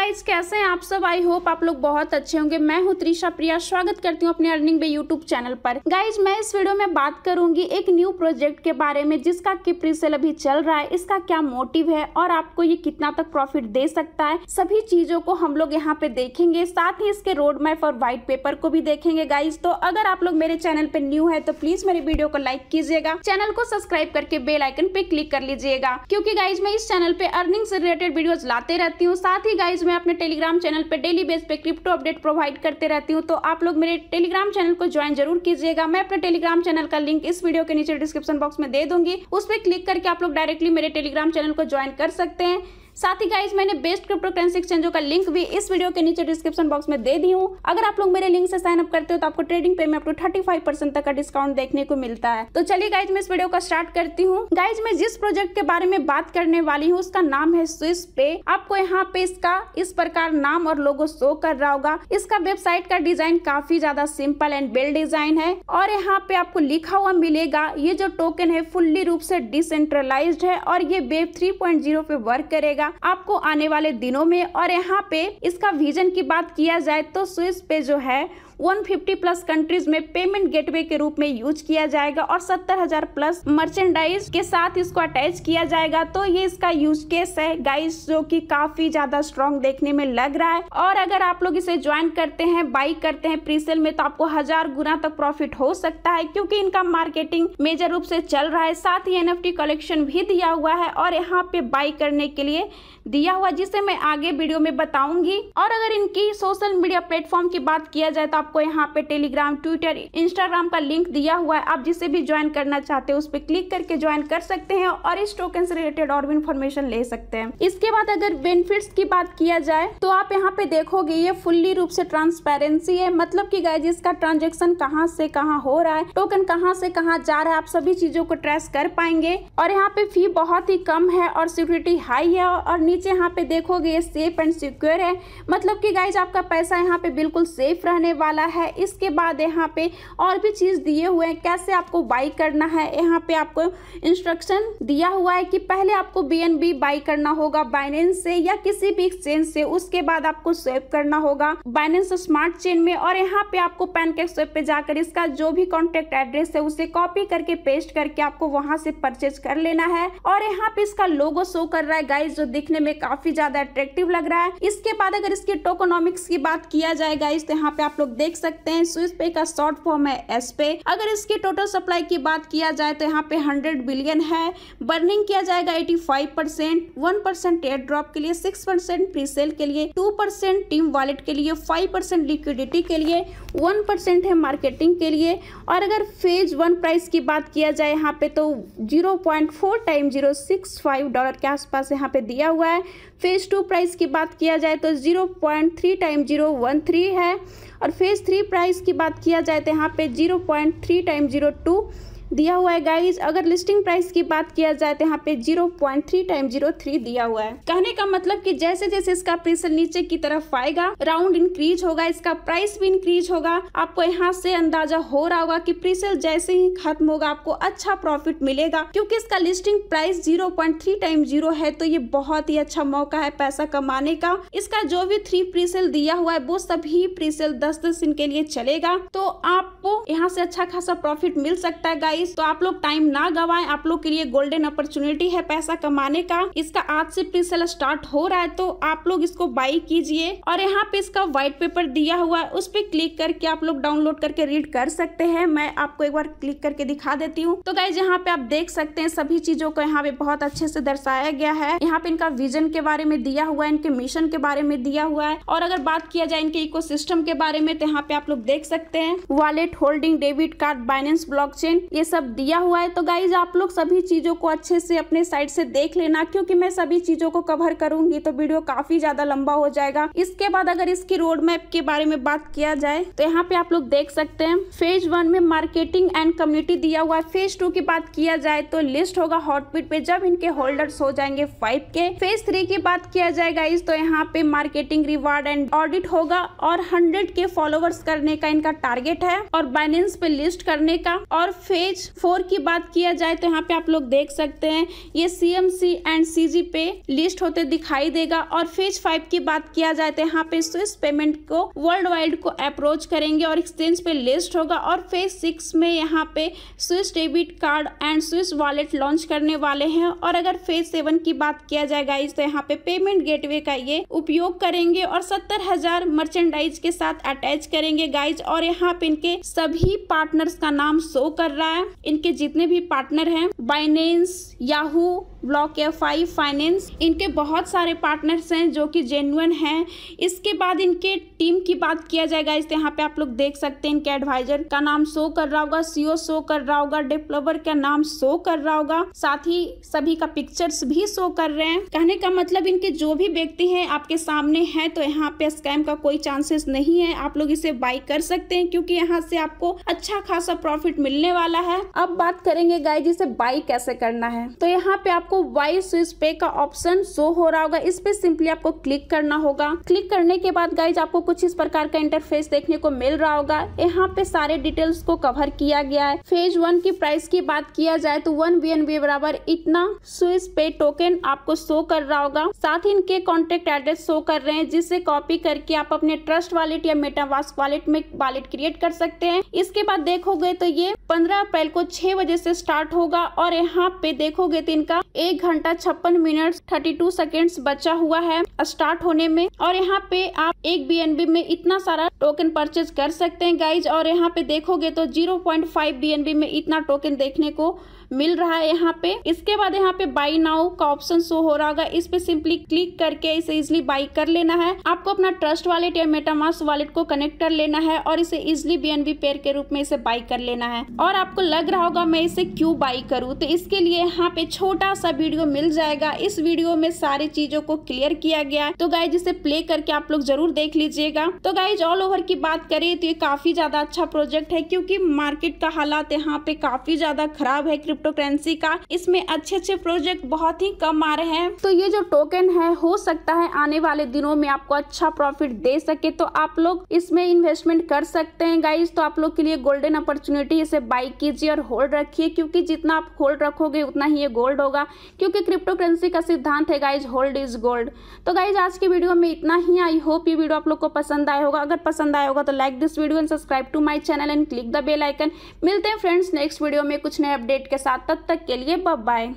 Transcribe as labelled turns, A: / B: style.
A: guys कैसे हैं आप सब आई होप आप लोग बहुत अच्छे होंगे मैं हूं त्रिशा प्रिया स्वागत करती हूं अपने अर्निंग बे यूट्यूब चैनल पर गाइज मैं इस वीडियो में बात करूंगी एक न्यू प्रोजेक्ट के बारे में जिसका की प्रीसेल अभी चल रहा है इसका क्या मोटिव है और आपको ये कितना तक प्रॉफिट दे सकता है सभी चीजों को हम लोग यहाँ पे देखेंगे साथ ही इसके रोड मैप और व्हाइट पेपर को भी देखेंगे गाइज तो अगर आप लोग मेरे चैनल पे न्यू है तो प्लीज मेरे वीडियो को लाइक कीजिएगा चैनल को सब्सक्राइब करके बेल आइकन पे क्लिक कर लीजिएगा क्यूँकी गाइज मैं इस चैनल पे अर्निंग से रिलेटेड वीडियो लाते रहती हूँ साथ ही गाइज मैं अपने टेलीग्राम चैनल पर डेली बेस पे क्रिप्टो अपडेट प्रोवाइड करते रहती हूँ तो आप लोग मेरे टेलीग्राम चैनल को ज्वाइन जरूर कीजिएगा मैं अपने टेलीग्राम चैनल का लिंक इस वीडियो के नीचे डिस्क्रिप्शन बॉक्स में दे दूंगी उस पर क्लिक करके आप लोग डायरेक्टली मेरे टेलीग्राम चैनल को ज्वाइन कर सकते हैं साथ ही गाइज मैंने बेस्ट क्रिप्टो करेंसी एक्सचेंजों का लिंक भी इस वीडियो के नीचे डिस्क्रिप्शन बॉक्स में दे दी हूँ अगर आप लोग मेरे लिंक से साइन अप करते हो तो आपको ट्रेडिंग पे में अपटू थर्टी फाइव परसेंट तक का डिस्काउंट देखने को मिलता है तो चलिए गाइज मैं इस वीडियो का स्टार्ट करती हूँ गाइज मैं जिस प्रोजेक्ट के बारे में बात करने वाली हूँ उसका नाम है स्विस पे आपको यहाँ पे इसका इस प्रकार नाम और लोगो शो कर रहा होगा इसका वेबसाइट का डिजाइन काफी ज्यादा सिंपल एंड वेल डिजाइन है और यहाँ पे आपको लिखा हुआ मिलेगा ये जो टोकन है फुल्ली रूप से डिसेंट्रलाइज है और ये वेब थ्री पे वर्क करेगा रहेगा आपको आने वाले दिनों में और यहाँ पे इसका विजन की बात किया जाए तो स्विस पे जो है 150 प्लस कंट्रीज में पेमेंट गेटवे के रूप में यूज किया जाएगा और सत्तर हजार प्लस मर्चेंडाइज के साथ इसको अटैच किया जाएगा तो ये इसका यूज केस है गाइस जो कि काफी ज्यादा स्ट्रॉन्ग देखने में लग रहा है और अगर आप लोग इसे ज्वाइन करते हैं बाई करते हैं प्रीसेल में तो आपको हजार गुना तक प्रॉफिट हो सकता है क्योंकि इनका मार्केटिंग मेजर रूप से चल रहा है साथ ही एनएफटी कलेक्शन भी दिया हुआ है और यहाँ पे बाई करने के लिए दिया हुआ जिसे मैं आगे वीडियो में बताऊंगी और अगर इनकी सोशल मीडिया प्लेटफॉर्म की बात किया जाए तो आप आपको यहाँ पे टेलीग्राम ट्विटर इंस्टाग्राम का लिंक दिया हुआ है आप जिसे भी ज्वाइन करना चाहते हैं उस पर क्लिक करके ज्वाइन कर सकते हैं और इस टोकन से रिलेटेड और भी इन्फॉर्मेशन ले सकते हैं इसके बाद अगर बेनिफिट की बात किया जाए तो आप यहाँ पे देखोगे ये फुल्ली रूप से ट्रांसपेरेंसी है मतलब की गाय इसका ट्रांजेक्शन कहाँ से कहाँ हो रहा है टोकन कहाँ से कहाँ जा रहा है आप सभी चीजों को ट्रेस कर पाएंगे और यहाँ पे फी बहुत ही कम है और सिक्योरिटी हाई है और नीचे यहाँ पे देखोगे ये सेफ एंड सिक्योर है मतलब की गाइज आपका पैसा यहाँ पे बिल्कुल सेफ रहने वाला वाला है इसके बाद यहाँ पे और भी चीज़ दिए हुए हैं कैसे आपको बाई करना है यहाँ पे आपको इंस्ट्रक्शन दिया हुआ है कि पहले आपको बी एन बी बाई करना होगा बाइनेंस से या किसी भी एक्सचेंज से उसके बाद आपको स्वेप करना होगा बाइनेंस स्मार्ट चेन में और यहाँ पे आपको पैन के स्वेप पे जाकर इसका जो भी कॉन्टेक्ट एड्रेस है उसे कॉपी करके पेस्ट करके आपको वहां से परचेज कर लेना है और यहाँ पे इसका लोगो शो कर रहा है गाइज जो दिखने में काफी ज्यादा अट्रेक्टिव लग रहा है इसके बाद अगर इसके टोकोनॉमिक्स की बात किया जाए गाइज तो यहाँ पे आप लोग देख देख सकते हैं स्विस पे का शॉर्ट फॉर्म है एस पे अगर इसके टोटल सप्लाई की बात किया जाए तो यहाँ पे हंड्रेड बिलियन है बर्निंग किया जाएगा eighty five percent one percent airdrop के लिए सिक्स परसेंट प्री सेल के लिए टू परसेंट टीम वॉलेट के लिए फाइव परसेंट लिक्विडिटी के लिए वन परसेंट है मार्केटिंग के लिए और अगर फेज वन प्राइस की बात किया जाए यहाँ पे तो zero point four time zero six five dollar के आसपास यहाँ पे दिया हुआ है फेज़ टू प्राइस की बात किया जाए तो zero point three time zero one three है और फेज़ थ्री प्राइस की बात किया जाए तो यहाँ पे zero point three time zero two दिया हुआ है गाइज अगर लिस्टिंग प्राइस की बात किया जाए तो यहाँ पे zero point three time zero three दिया हुआ है कहने का मतलब कि जैसे जैसे इसका प्रेशर नीचे की तरफ आएगा राउंड इंक्रीज होगा इसका प्राइस भी इंक्रीज होगा आपको यहाँ से अंदाजा हो रहा होगा कि प्रेशर जैसे ही खत्म होगा आपको अच्छा प्रॉफिट मिलेगा क्योंकि इसका listing price zero point three time zero है तो ये बहुत ही अच्छा मौका है पैसा कमाने का इसका जो भी थ्री प्रीसेल दिया हुआ है वो सभी प्रीसेल दस दस दिन के लिए चलेगा तो आपको यहाँ से अच्छा खासा प्रॉफिट मिल सकता है गाइस तो आप लोग टाइम ना गवाएं आप लोग के लिए गोल्डन अपॉर्चुनिटी है पैसा कमाने का इसका आज से प्री स्टार्ट हो रहा है तो आप लोग इसको बाई कीजिए और यहाँ पे इसका व्हाइट पेपर दिया हुआ है उस पर क्लिक करके आप लोग डाउनलोड करके रीड कर सकते हैं मैं आपको एक बार क्लिक करके दिखा देती हूँ तो गाइज यहाँ पे आप देख सकते हैं सभी चीजों को यहाँ पे बहुत अच्छे से दर्शाया गया है यहाँ पे इनका विजन के बारे में दिया हुआ है इनके मिशन के बारे में दिया हुआ है और अगर बात किया जाए इनके इको के बारे में तो यहाँ पे आप लोग देख सकते हैं wallet hold holding debit card Binance chain ये सब दिया हुआ है तो गाइज आप लोग सभी चीजों को अच्छे से अपने साइड से देख लेना क्योंकि मैं सभी चीजों को कवर करूंगी तो वीडियो काफी ज्यादा लंबा हो जाएगा इसके बाद अगर इसकी रोड मैप के बारे में बात किया जाए तो यहाँ पे आप लोग देख सकते हैं फेज वन में मार्केटिंग एंड कम्युनिटी दिया हुआ है फेज टू की बात किया जाए तो लिस्ट होगा हॉटपीट पे जब इनके होल्डर्स हो जाएंगे फाइव के फेज थ्री की बात किया जाए गाइज तो यहाँ पे मार्केटिंग रिवार्ड एंड ऑडिट होगा और हंड्रेड के फॉलोवर्स करने का इनका टारगेट है और फाइनेंस पे लिस्ट करने का और फेज फोर की बात किया जाए तो यहाँ पे आप लोग देख सकते हैं ये सीएमसी एंड सीजी पे लिस्ट होते दिखाई देगा और फेज फाइव की बात किया जाए तो यहाँ पे स्विस पेमेंट को वर्ल्ड वाइड को अप्रोच करेंगे और एक्सचेंज पे लिस्ट होगा और फेज सिक्स में यहाँ पे Swiss debit card and Swiss wallet launch करने वाले हैं और अगर फेज सेवन की बात किया जाए गाइज तो यहाँ पे पेमेंट गेटवे का ये उपयोग करेंगे और सत्तर हजार मर्चेंडाइज के साथ अटैच करेंगे गाइज और यहाँ पे इनके सभी सभी पार्टनर्स का नाम शो कर रहा है इनके जितने भी पार्टनर हैं Binance Yahoo block F five finance इनके बहुत सारे पार्टनर्स हैं जो कि जेन्युन हैं इसके बाद इनके टीम की बात किया जाएगा इस यहाँ पे आप लोग देख सकते हैं इनके एडवाइजर का नाम शो कर रहा होगा सीओ e शो कर रहा होगा डेवलपर का नाम शो कर रहा होगा साथ ही सभी का पिक्चर्स भी शो कर रहे हैं कहने का मतलब इनके जो भी व्यक्ति है आपके सामने है तो यहाँ पे स्कैम का कोई चांसेस नहीं है आप लोग इसे बाई कर सकते हैं क्योंकि यहाँ से आपको अच्छा खासा प्रॉफिट मिलने वाला है अब बात करेंगे गाय जिसे बाई कैसे करना है तो यहाँ पे आप आपको वाई स्विच पे का ऑप्शन शो हो रहा होगा इस पे सिंपली आपको क्लिक करना होगा क्लिक करने के बाद गाइज आपको कुछ इस प्रकार का इंटरफेस देखने को मिल रहा होगा यहाँ पे सारे डिटेल्स को कवर किया गया है फेज वन की प्राइस की बात किया जाए तो वन बी बराबर इतना स्विस पे टोकन आपको शो कर रहा होगा साथ ही इनके कॉन्टेक्ट एड्रेस शो कर रहे हैं जिसे कॉपी करके आप अपने ट्रस्ट वॉलेट या मेटावास वॉलेट में वॉलेट क्रिएट कर सकते हैं इसके बाद देखोगे तो ये पंद्रह अप्रैल को छह बजे से स्टार्ट होगा और यहाँ पे देखोगे तो इनका एक घंटा छप्पन मिनट थर्टी टू सेकेंड बचा हुआ है स्टार्ट होने में और यहाँ पे आप एक बी में इतना सारा टोकन परचेज कर सकते हैं गाइज और यहाँ पे देखोगे तो जीरो पॉइंट फाइव बी में इतना टोकन देखने को मिल रहा है यहाँ पे इसके बाद यहाँ पे बाई नाउ का ऑप्शन शो हो रहा होगा इस पे सिंपली क्लिक करके इसे इजिली बाई कर लेना है आपको अपना ट्रस्ट वालेट या मेटामास वालेट को कनेक्ट कर लेना है और इसे इजिली बीएनबी पेयर के रूप में इसे बाई कर लेना है और आपको लग रहा होगा मैं इसे क्यूँ बाई करूँ तो इसके लिए यहाँ पे छोटा सा वीडियो मिल जाएगा इस वीडियो में सारी चीजों को क्लियर किया गया तो गाय इसे प्ले करके आप लोग जरूर देख लीजिएगा तो गाइज ऑल ओवर की बात करें तो ये काफी ज्यादा अच्छा प्रोजेक्ट है क्योंकि मार्केट का हालात यहाँ पे काफी ज्यादा खराब है क्रिप्टो करेंसी का इसमें अच्छे अच्छे प्रोजेक्ट बहुत ही कम आ रहे हैं तो ये जो टोकन है हो सकता है आने वाले दिनों में आपको अच्छा प्रॉफिट दे सके तो आप लोग इसमें इन्वेस्टमेंट कर सकते हैं गाइज तो आप लोग के लिए गोल्डन अपॉर्चुनिटी इसे बाई कीजिए और होल्ड रखिए क्योंकि जितना आप होल्ड रखोगे उतना ही ये गोल्ड होगा क्योंकि क्रिप्टो करेंसी का सिद्धांत है गाइज होल्ड इज गोल्ड तो गाइज आज की वीडियो में इतना ही आई होप ये वीडियो आप लोग को पसंद आया होगा अगर पसंद आया होगा तो like this video and subscribe to my channel and click the bell icon मिलते हैं फ्रेंड्स नेक्स्ट वीडियो में कुछ नए अपडेट के साथ सात तब तक के लिए बाय